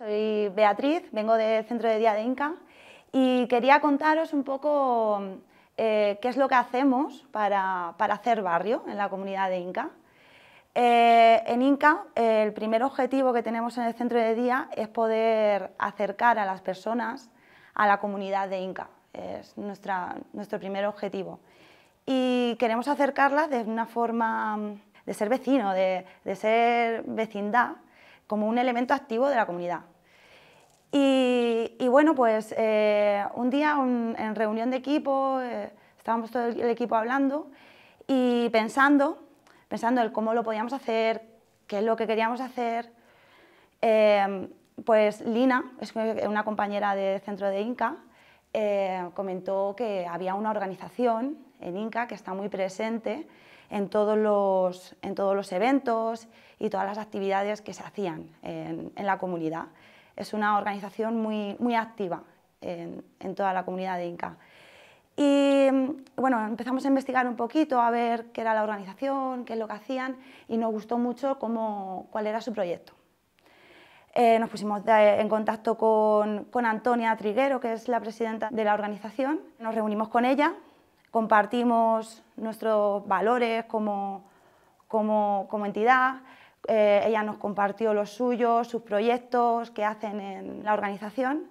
Soy Beatriz, vengo del Centro de Día de Inca y quería contaros un poco eh, qué es lo que hacemos para, hacer barrio en la comunidad de Inca. Eh, en Inca, eh, el primer objetivo que tenemos en el Centro de Día es poder acercar a las personas a la comunidad de Inca. Es nuestro primer objetivo. Y queremos acercarlas de una forma de ser vecino, de ser vecindad, como un elemento activo de la comunidad. Y, bueno, pues eh, un día en reunión de equipo, eh, estábamos todo el equipo hablando y pensando, pensando en cómo lo podíamos hacer, qué es lo que queríamos hacer. Eh, pues Lina, es una compañera de centro de Inca, comentó que había una organización en Inca que está muy presente en todos los, en todos los eventos y todas las actividades que se hacían en, la comunidad. Es una organización muy, muy activa en, toda la comunidad de Inca. Y bueno, empezamos a investigar un poquito, a ver qué era la organización, qué es lo que hacían, y nos gustó mucho cómo, cuál era su proyecto. Eh, nos pusimos en contacto con, con Antonia Triguero, que es la presidenta de la organización. Nos reunimos con ella, compartimos nuestros valores como, entidad. Eh, ella nos compartió los suyos, sus proyectos que hacen en la organización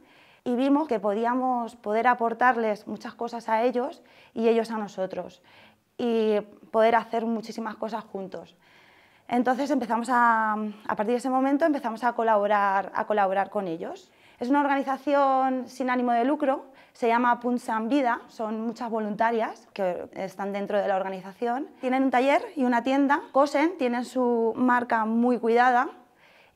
y vimos que podíamos poder aportarles muchas cosas a ellos y ellos a nosotros y poder hacer muchísimas cosas juntos. Entonces empezamos a, a partir de ese momento empezamos a colaborar, a colaborar con ellos. Es una organización sin ánimo de lucro, se llama Punsan Vida, son muchas voluntarias que están dentro de la organización. Tienen un taller y una tienda, cosen, tienen su marca muy cuidada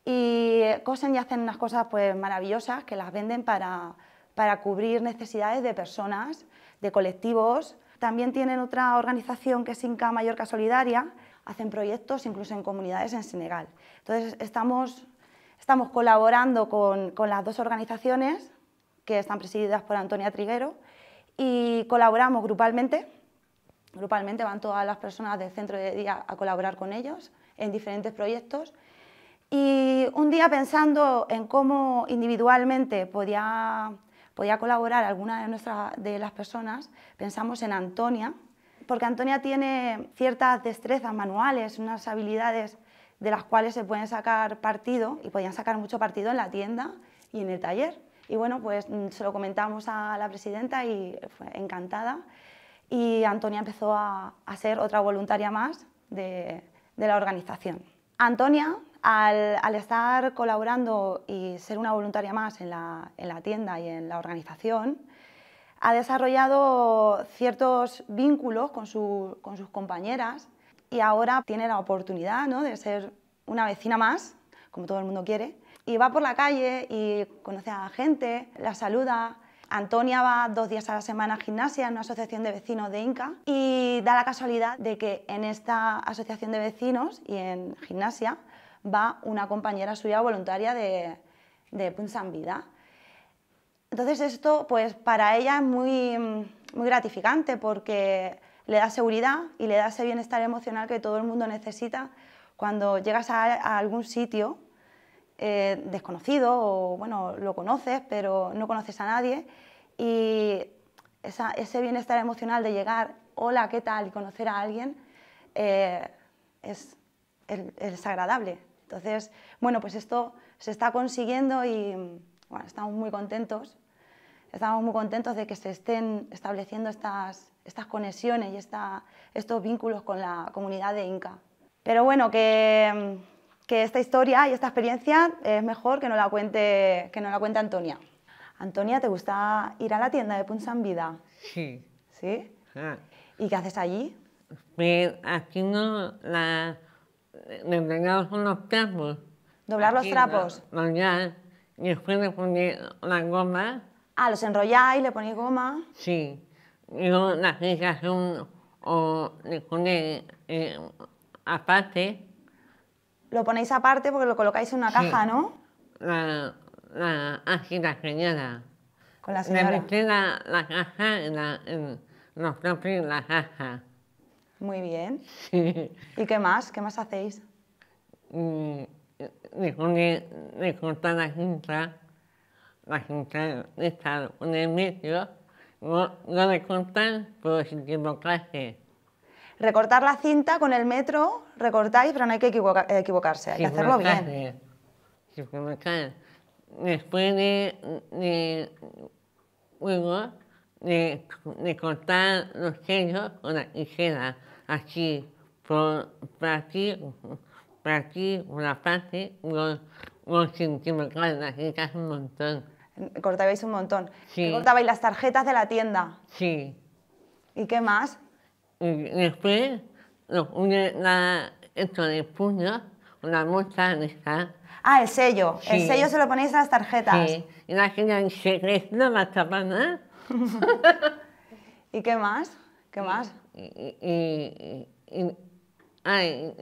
y cosen y hacen unas cosas pues, maravillosas que las venden para, para cubrir necesidades de personas, de colectivos. También tienen otra organización que es Inca Mallorca Solidaria, hacen proyectos incluso en comunidades en Senegal. Entonces estamos Estamos colaborando con, las dos organizaciones que están presididas por Antonia Triguero y colaboramos grupalmente. Grupalmente van todas las personas del centro de día a colaborar con ellos en diferentes proyectos. Y un día pensando en cómo individualmente podía, podía colaborar alguna de, nuestras, de las personas, pensamos en Antonia, porque Antonia tiene ciertas destrezas manuales, unas habilidades de las cuales se pueden sacar partido y podían sacar mucho partido en la tienda y en el taller. Y bueno, pues mm, se lo comentamos a la presidenta y fue encantada. Y Antonia empezó a, ser otra voluntaria más de, la organización. Antonia, al, estar colaborando y ser una voluntaria más en la, tienda y en la organización, ha desarrollado ciertos vínculos con, con sus compañeras y ahora tiene la oportunidad ¿no? de ser una vecina más, como todo el mundo quiere, y va por la calle y conoce a la gente, la saluda. Antonia va dos días a la semana a gimnasia en una asociación de vecinos de Inca y da la casualidad de que en esta asociación de vecinos y en gimnasia va una compañera suya voluntaria de, de Punsan Vida. Entonces esto pues para ella es muy, muy gratificante porque le da seguridad y le da ese bienestar emocional que todo el mundo necesita cuando llegas a, algún sitio eh, desconocido o bueno, lo conoces pero no conoces a nadie y ese bienestar emocional de llegar, hola, ¿qué tal? y conocer a alguien eh, es, agradable. Entonces, bueno, pues esto se está consiguiendo y estamos muy contentos Estamos muy contentos de que se estén estableciendo estas, estas conexiones y esta, estos vínculos con la comunidad de Inca. Pero bueno, que, que esta historia y esta experiencia es mejor que no la cuente, que no la cuente Antonia. Antonia, ¿te gusta ir a la tienda de punzan Vida? Sí. ¿Sí? Ah. ¿Y qué haces allí? Pues aquí no la... Doblamos unos trapos. ¿Doblar los trapos? No, Y después de poner la goma Ah, los enrolláis, le ponéis goma. Sí. Yo la son o le eh, aparte. Lo ponéis aparte porque lo colocáis en una caja, ¿no? La, la, así la señora. Con la señora. Le pone la, caja en, la, en los propios la caja. Muy bien. Sí. ¿Y qué más? ¿Qué más hacéis? Mm, le, le, le corta la cinta la en un metro, no, no recortan por pues, equivocarse. Recortar la cinta con el metro, recortáis, pero no hay que equivocarse, hay que hacerlo bien. Después de, de luego de, cortar los sellos con la tijera, así, por, aquí, por aquí, por la parte, los, los equivocados, la cinta un montón. Cortabais un montón. Cortabais las tarjetas de la tienda. Sí. ¿Y qué más? después, no, la, esto de puño, una muestra de esta. Ah, el sello. El sello se lo ponéis a las tarjetas. Sí. Y la gente se no la nada. ¿Y qué más? ¿Qué más? Y, y, y,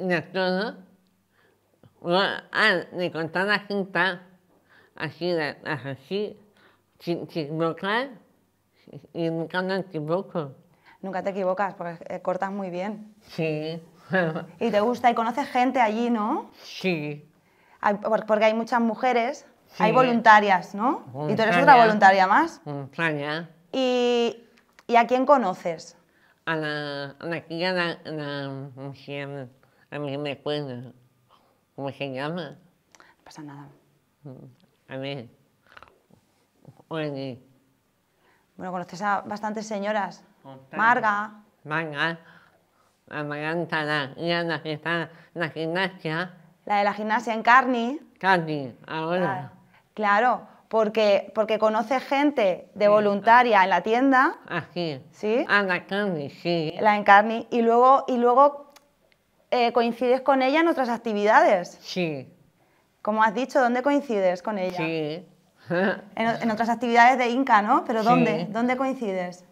de todo. Ah, de contar la cinta así, así, sin, sin y nunca me equivoco. Nunca te equivocas porque eh, cortas muy bien. Sí. y te gusta y conoces gente allí, ¿no? Sí. porque hay muchas mujeres, hay voluntarias, ¿no? Y tú eres otra voluntaria más. Voluntaria. ¿Y, y a quién conoces? A la, a la la, a mí me acuerdo. ¿Cómo se llama? No pasa nada. Mm a Oye. Bueno, conoces a bastantes señoras. Marga. Marga. La Y está en la gimnasia. La de la gimnasia en Carni. Carni, ahora. Claro, porque, porque conoce gente de voluntaria en la tienda. Así. Ah, ¿Sí? A ah, la Carni, sí. La en Carni. Y luego, y luego eh, coincides con ella en otras actividades. Sí. Como has dicho, ¿dónde coincides con ella? Sí. en, otras actividades de Inca, ¿no? Pero ¿dónde? ¿Dónde coincides?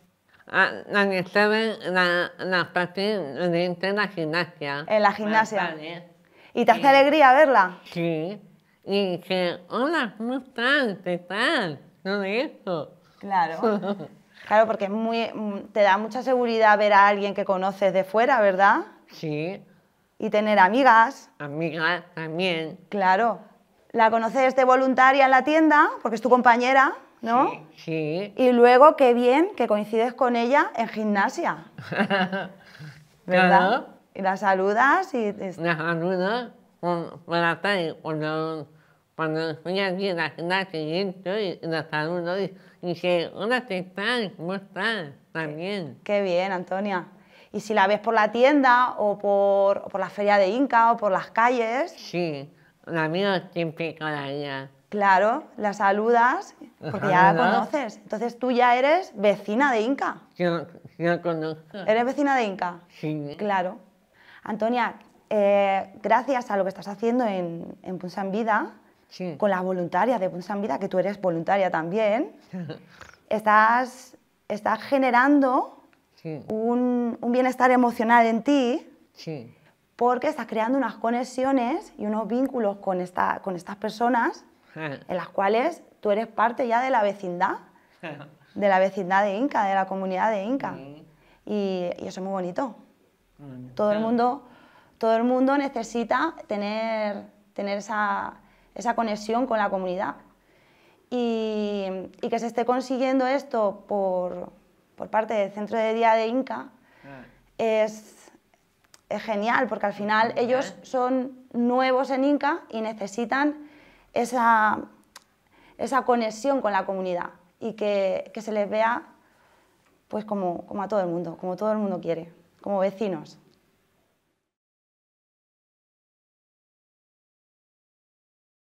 Ah, la en la, parte la gimnasia. En la gimnasia. Ah, ¿Y te hace alegría verla? Sí. Y que, hola, ¿cómo estás? ¿Qué tal? de eso. Claro. Claro, porque muy, mm, te da mucha seguridad ver a alguien que conoces de fuera, ¿verdad? Sí y tener amigas. Amigas también. Claro. La conoces de voluntaria en la tienda, porque es tu compañera, ¿no? Sí. Y luego, qué bien que coincides con ella en gimnasia. ¿Verdad? Y la saludas y... La saludas cuando, cuando aquí la gimnasia y entro y la saludo y, dice, hola, ¿Cómo estás? También. Qué bien, Antonia. Y si la ves por la tienda o por, la feria de Inca o por las calles... Sí, la mía típica de allá. Claro, la saludas porque ya la conoces. Entonces tú ya eres vecina de Inca. Yo, conozco. ¿Eres vecina de Inca? Sí. Claro. Antonia, eh, gracias a lo que estás haciendo en, en Punsan Vida, con las voluntarias de Punsan Vida, que tú eres voluntaria también, estás, estás generando un, bienestar emocional en ti, porque estás creando unas conexiones y unos vínculos con, esta, con estas personas en las cuales tú eres parte ya de la vecindad, de la vecindad de Inca, de la comunidad de Inca. Y, eso es muy bonito. Todo el mundo, todo el mundo necesita tener, tener esa, conexión con la comunidad. y, que se esté consiguiendo esto por, por parte del Centro de Día de Inca ah. es, genial, porque al final ellos son nuevos en Inca y necesitan esa, conexión con la comunidad y que, se les vea pues como a todo el mundo, como todo el mundo quiere, como vecinos.